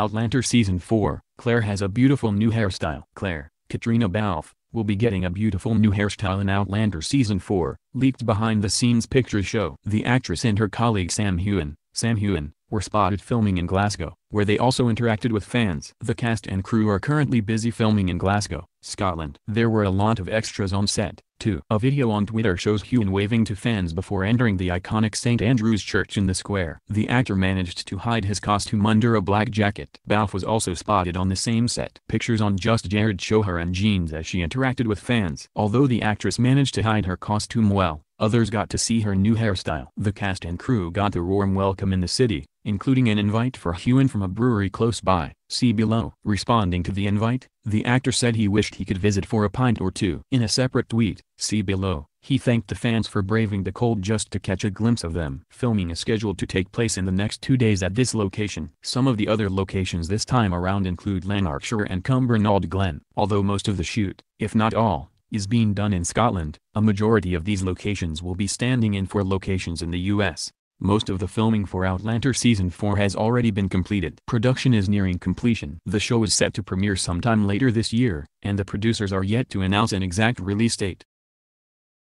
Outlander Season 4, Claire has a beautiful new hairstyle. Claire, Katrina Balfe, will be getting a beautiful new hairstyle in Outlander Season 4, leaked behind-the-scenes pictures show. The actress and her colleague Sam Hewen, Sam Hewen, were spotted filming in Glasgow, where they also interacted with fans. The cast and crew are currently busy filming in Glasgow, Scotland. There were a lot of extras on set, 2. A video on Twitter shows Hewn waving to fans before entering the iconic St. Andrew's Church in the square. The actor managed to hide his costume under a black jacket. Balf was also spotted on the same set. Pictures on Just Jared show her in jeans as she interacted with fans. Although the actress managed to hide her costume well, others got to see her new hairstyle. The cast and crew got a warm welcome in the city, including an invite for Hewen from a brewery close by. See below. Responding to the invite, the actor said he wished he could visit for a pint or two. In a separate tweet, see below, he thanked the fans for braving the cold just to catch a glimpse of them. Filming is scheduled to take place in the next two days at this location. Some of the other locations this time around include Lanarkshire and Cumbernauld Glen. Although most of the shoot, if not all, is being done in Scotland, a majority of these locations will be standing in for locations in the US. Most of the filming for Outlander Season 4 has already been completed. Production is nearing completion. The show is set to premiere sometime later this year, and the producers are yet to announce an exact release date.